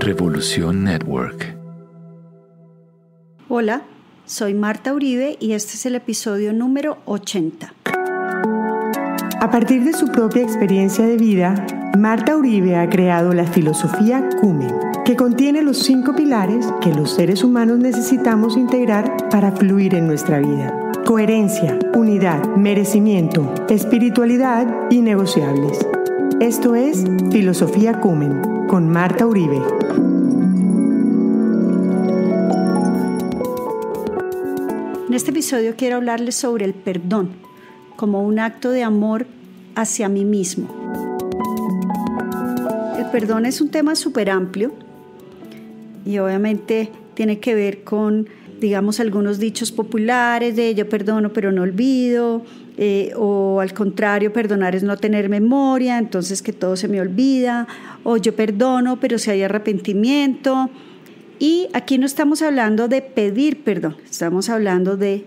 Revolución Network. Hola, soy Marta Uribe y este es el episodio número 80. A partir de su propia experiencia de vida, Marta Uribe ha creado la filosofía Cumen, que contiene los cinco pilares que los seres humanos necesitamos integrar para fluir en nuestra vida coherencia, unidad, merecimiento, espiritualidad y negociables. Esto es Filosofía Cumen con Marta Uribe. En este episodio quiero hablarles sobre el perdón como un acto de amor hacia mí mismo. El perdón es un tema súper amplio y obviamente tiene que ver con digamos, algunos dichos populares de yo perdono pero no olvido, eh, o al contrario, perdonar es no tener memoria, entonces que todo se me olvida, o yo perdono pero si hay arrepentimiento. Y aquí no estamos hablando de pedir perdón, estamos hablando de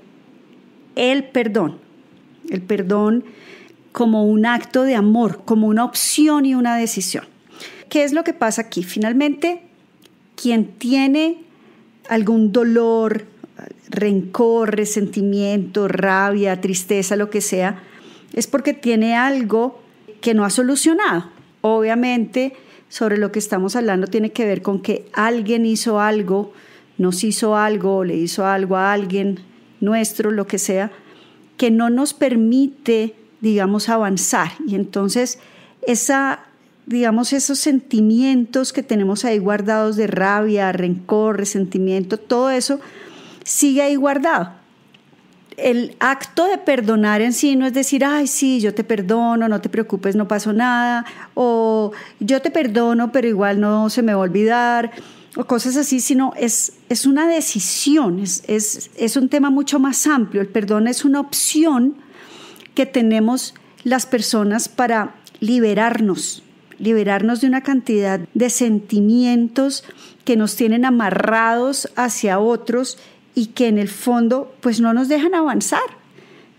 el perdón, el perdón como un acto de amor, como una opción y una decisión. ¿Qué es lo que pasa aquí? Finalmente, quien tiene algún dolor, rencor, resentimiento, rabia, tristeza, lo que sea, es porque tiene algo que no ha solucionado. Obviamente, sobre lo que estamos hablando tiene que ver con que alguien hizo algo, nos hizo algo, le hizo algo a alguien nuestro, lo que sea, que no nos permite, digamos, avanzar. Y entonces esa digamos, esos sentimientos que tenemos ahí guardados de rabia, rencor, resentimiento, todo eso sigue ahí guardado. El acto de perdonar en sí no es decir, ay, sí, yo te perdono, no te preocupes, no pasó nada, o yo te perdono, pero igual no se me va a olvidar, o cosas así, sino es, es una decisión, es, es un tema mucho más amplio. El perdón es una opción que tenemos las personas para liberarnos liberarnos de una cantidad de sentimientos que nos tienen amarrados hacia otros y que en el fondo pues no nos dejan avanzar,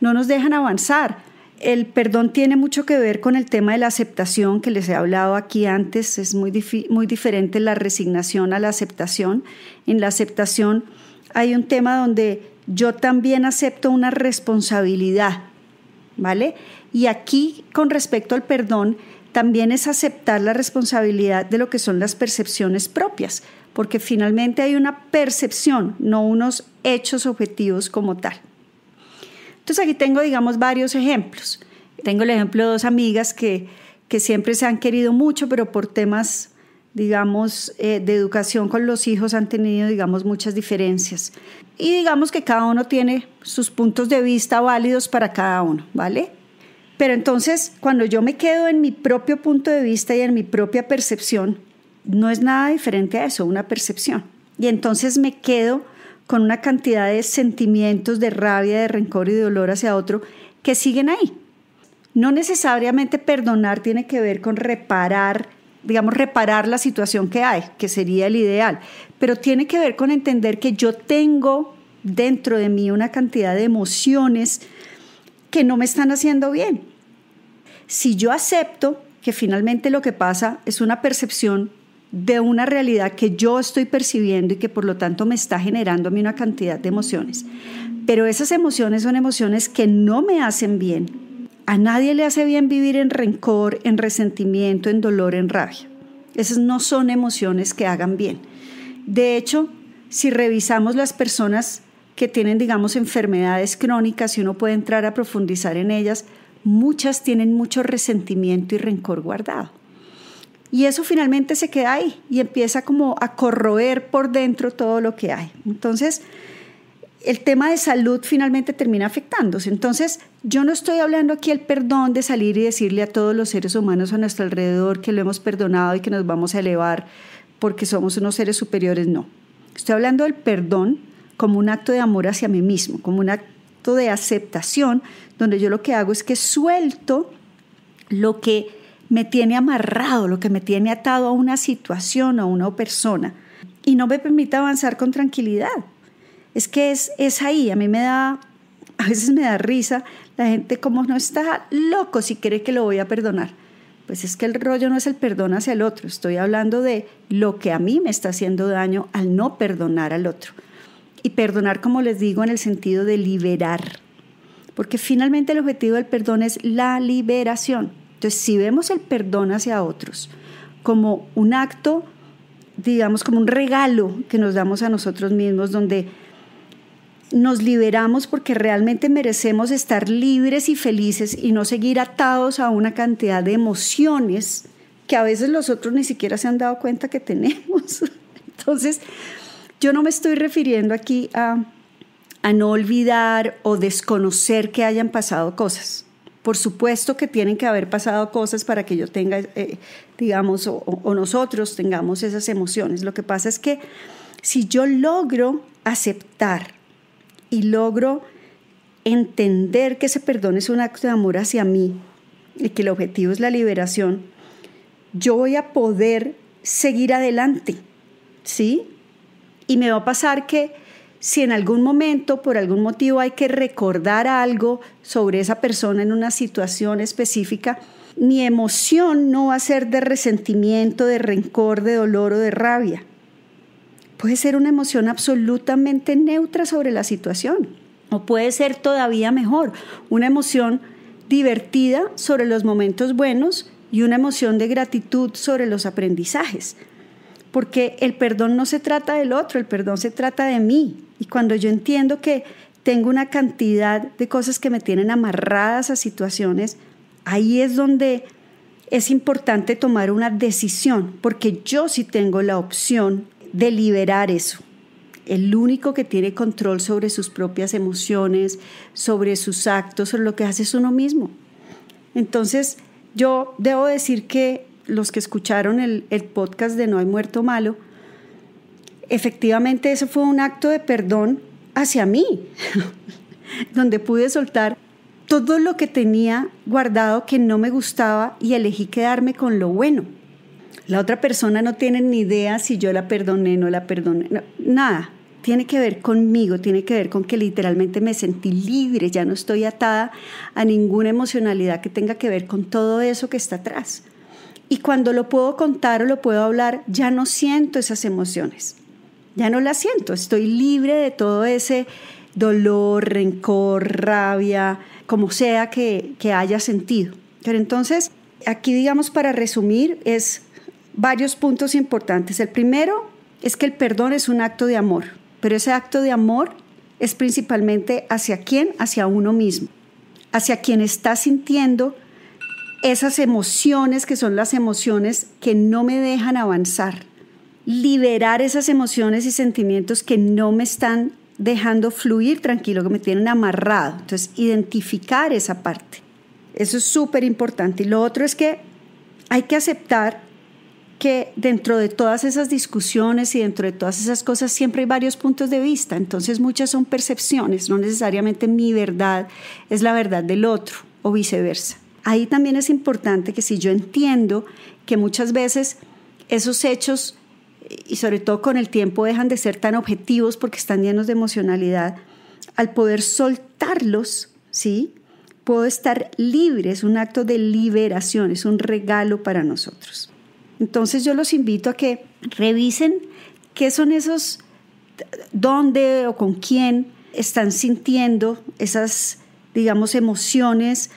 no nos dejan avanzar. El perdón tiene mucho que ver con el tema de la aceptación que les he hablado aquí antes, es muy, muy diferente la resignación a la aceptación. En la aceptación hay un tema donde yo también acepto una responsabilidad, ¿vale? Y aquí con respecto al perdón, también es aceptar la responsabilidad de lo que son las percepciones propias, porque finalmente hay una percepción, no unos hechos objetivos como tal. Entonces aquí tengo, digamos, varios ejemplos. Tengo el ejemplo de dos amigas que, que siempre se han querido mucho, pero por temas, digamos, eh, de educación con los hijos han tenido, digamos, muchas diferencias. Y digamos que cada uno tiene sus puntos de vista válidos para cada uno, ¿vale? Pero entonces, cuando yo me quedo en mi propio punto de vista y en mi propia percepción, no es nada diferente a eso, una percepción. Y entonces me quedo con una cantidad de sentimientos de rabia, de rencor y de dolor hacia otro que siguen ahí. No necesariamente perdonar tiene que ver con reparar, digamos, reparar la situación que hay, que sería el ideal, pero tiene que ver con entender que yo tengo dentro de mí una cantidad de emociones que no me están haciendo bien si yo acepto que finalmente lo que pasa es una percepción de una realidad que yo estoy percibiendo y que por lo tanto me está generando a mí una cantidad de emociones. Pero esas emociones son emociones que no me hacen bien. A nadie le hace bien vivir en rencor, en resentimiento, en dolor, en rabia. Esas no son emociones que hagan bien. De hecho, si revisamos las personas que tienen, digamos, enfermedades crónicas, y uno puede entrar a profundizar en ellas, muchas tienen mucho resentimiento y rencor guardado. Y eso finalmente se queda ahí y empieza como a corroer por dentro todo lo que hay. Entonces, el tema de salud finalmente termina afectándose. Entonces, yo no estoy hablando aquí el perdón de salir y decirle a todos los seres humanos a nuestro alrededor que lo hemos perdonado y que nos vamos a elevar porque somos unos seres superiores, no. Estoy hablando del perdón como un acto de amor hacia mí mismo, como un acto de aceptación, donde yo lo que hago es que suelto lo que me tiene amarrado, lo que me tiene atado a una situación o a una persona y no me permite avanzar con tranquilidad. Es que es, es ahí, a mí me da, a veces me da risa la gente como no está loco si cree que lo voy a perdonar. Pues es que el rollo no es el perdón hacia el otro, estoy hablando de lo que a mí me está haciendo daño al no perdonar al otro. Y perdonar, como les digo, en el sentido de liberar. Porque finalmente el objetivo del perdón es la liberación. Entonces, si vemos el perdón hacia otros como un acto, digamos, como un regalo que nos damos a nosotros mismos, donde nos liberamos porque realmente merecemos estar libres y felices y no seguir atados a una cantidad de emociones que a veces los otros ni siquiera se han dado cuenta que tenemos. Entonces, yo no me estoy refiriendo aquí a, no olvidar o desconocer que hayan pasado cosas. Por supuesto que tienen que haber pasado cosas para que yo tenga, eh, digamos, o, o, nosotros tengamos esas emociones. Lo que pasa es que si yo logro aceptar y logro entender que ese perdón es un acto de amor hacia mí y que el objetivo es la liberación, yo voy a poder seguir adelante, ¿sí? Y me va a pasar que si en algún momento, por algún motivo, hay que recordar algo sobre esa persona en una situación específica, mi emoción no va a ser de resentimiento, de rencor, de dolor o de rabia. Puede ser una emoción absolutamente neutra sobre la situación. O puede ser todavía mejor, una emoción divertida sobre los momentos buenos y una emoción de gratitud sobre los aprendizajes porque el perdón no se trata del otro, el perdón se trata de mí. Y cuando yo entiendo que tengo una cantidad de cosas que me tienen amarradas a situaciones, ahí es donde es importante tomar una decisión, porque yo sí tengo la opción de liberar eso. El único que tiene control sobre sus propias emociones, sobre sus actos, sobre lo que hace es uno mismo. Entonces, yo debo decir que los que escucharon el, podcast de No hay muerto malo, efectivamente eso fue un acto de perdón hacia mí, donde pude soltar todo lo que tenía guardado que no me gustaba y elegí quedarme con lo bueno. La otra persona no tiene ni idea si yo la perdoné, o no la perdoné, nada. Tiene que ver conmigo, tiene que ver con que literalmente me sentí libre, ya no estoy atada a ninguna emocionalidad que tenga que ver con todo eso que está atrás. Y cuando lo puedo contar o lo puedo hablar, ya no siento esas emociones. Ya no las siento. Estoy libre de todo ese dolor, rencor, rabia, como sea que, que haya sentido. Pero entonces, aquí digamos para resumir, es varios puntos importantes. El primero es que el perdón es un acto de amor, pero ese acto de amor es principalmente hacia quién, hacia uno mismo, hacia quien está sintiendo esas emociones que son las emociones que no me dejan avanzar, liberar esas emociones y sentimientos que no me están dejando fluir tranquilo, que me tienen amarrado. Entonces, identificar esa parte. Eso es súper importante. Y lo otro es que hay que aceptar que dentro de todas esas discusiones y dentro de todas esas cosas siempre hay varios puntos de vista. Entonces, muchas son percepciones, no necesariamente mi verdad es la verdad del otro o viceversa ahí también es importante que si yo entiendo que muchas veces esos hechos, y sobre todo con el tiempo, dejan de ser tan objetivos porque están llenos de emocionalidad, al poder soltarlos, ¿sí? Puedo estar libre, es un acto de liberación, es un regalo para nosotros. Entonces yo los invito a que revisen qué son esos, dónde o con quién están sintiendo esas, digamos, emociones,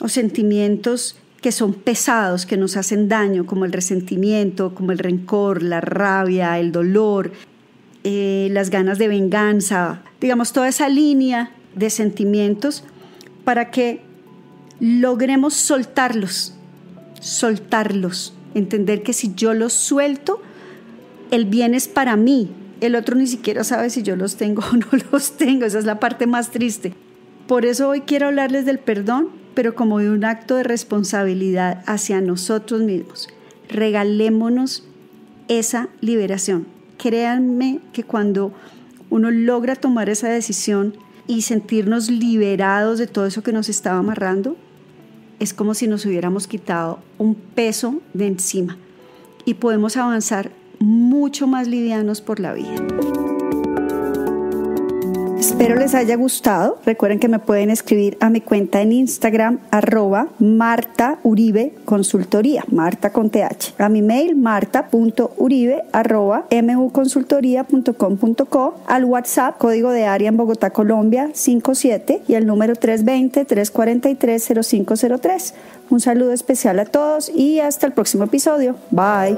o sentimientos que son pesados, que nos hacen daño, como el resentimiento, como el rencor, la rabia, el dolor, eh, las ganas de venganza, digamos, toda esa línea de sentimientos para que logremos soltarlos, soltarlos, entender que si yo los suelto, el bien es para mí, el otro ni siquiera sabe si yo los tengo o no los tengo, esa es la parte más triste. Por eso hoy quiero hablarles del perdón pero como de un acto de responsabilidad hacia nosotros mismos. Regalémonos esa liberación. Créanme que cuando uno logra tomar esa decisión y sentirnos liberados de todo eso que nos estaba amarrando, es como si nos hubiéramos quitado un peso de encima y podemos avanzar mucho más livianos por la vida. Espero les haya gustado. Recuerden que me pueden escribir a mi cuenta en Instagram, arroba Marta Uribe Consultoría, Marta con TH. A mi mail, marta.uribe, Al WhatsApp, código de área en Bogotá, Colombia, 57 y el número 320-343-0503. Un saludo especial a todos y hasta el próximo episodio. Bye.